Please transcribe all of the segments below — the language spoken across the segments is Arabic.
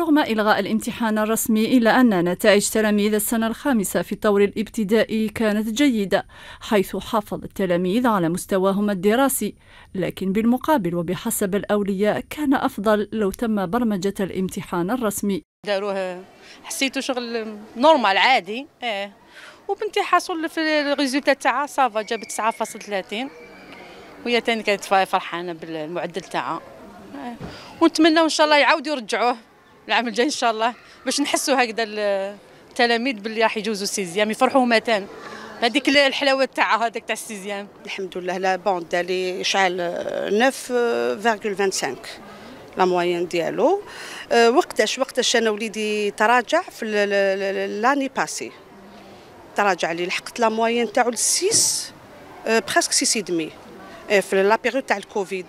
رغم إلغاء الامتحان الرسمي إلا أن نتائج تلاميذ السنة الخامسة في الطور الابتدائي كانت جيدة حيث حافظ التلاميذ على مستواهم الدراسي لكن بالمقابل وبحسب الأولياء كان أفضل لو تم برمجة الامتحان الرسمي داروه حسيته شغل نورمال عادي اه وبنتي حصل في الريزولتا تاعها صافا جابت 9.30 وهي تاني كانت فرحانه بالمعدل تاعها إيه. ونتمنى ان شاء الله يعاودوا يرجعوه العام الجاي ان شاء الله باش نحسوا هكذا التلاميذ باللي راح يجوزوا السيزيام يفرحوا متان هذيك الحلاوه تاع هذاك تاع السيزيام الحمد لله لا بون دالي شعل 9.25 لا موين ديالو آه، وقتاش وقتاش انا وليدي تراجع في لاني باسي تراجع لي لحقت لا موين تاعو ل 6 برسك 6.5 في لا بيريود تاع الكوفيد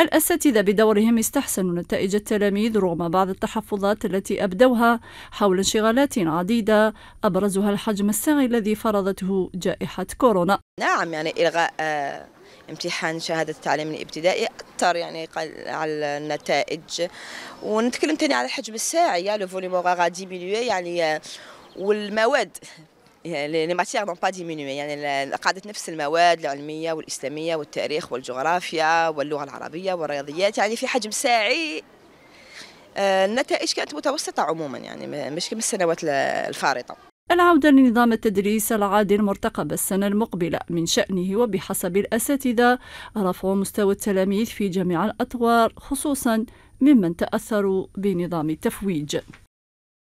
الأساتذة بدورهم استحسنوا نتائج التلاميذ رغم بعض التحفظات التي أبدوها حول انشغالات عديدة أبرزها الحجم الساعي الذي فرضته جائحة كورونا نعم يعني إلغاء آه، امتحان شهادة التعليم الابتدائي أثر يعني على النتائج ونتكلم تاني على الحجم الساعي لو يعني غادي يعني آه، والمواد يعني لي ماتيغ دون با ديمينوي يعني قاعده نفس المواد العلميه والاسلاميه والتاريخ والجغرافيا واللغه العربيه والرياضيات يعني في حجم ساعي آه، النتائج كانت متوسطه عموما يعني مش كما السنوات الفارطه العودة لنظام التدريس العادي المرتقب السنة المقبلة من شأنه وبحسب الأساتذة رفع مستوى التلاميذ في جميع الأطوار خصوصا ممن تأثروا بنظام التفويج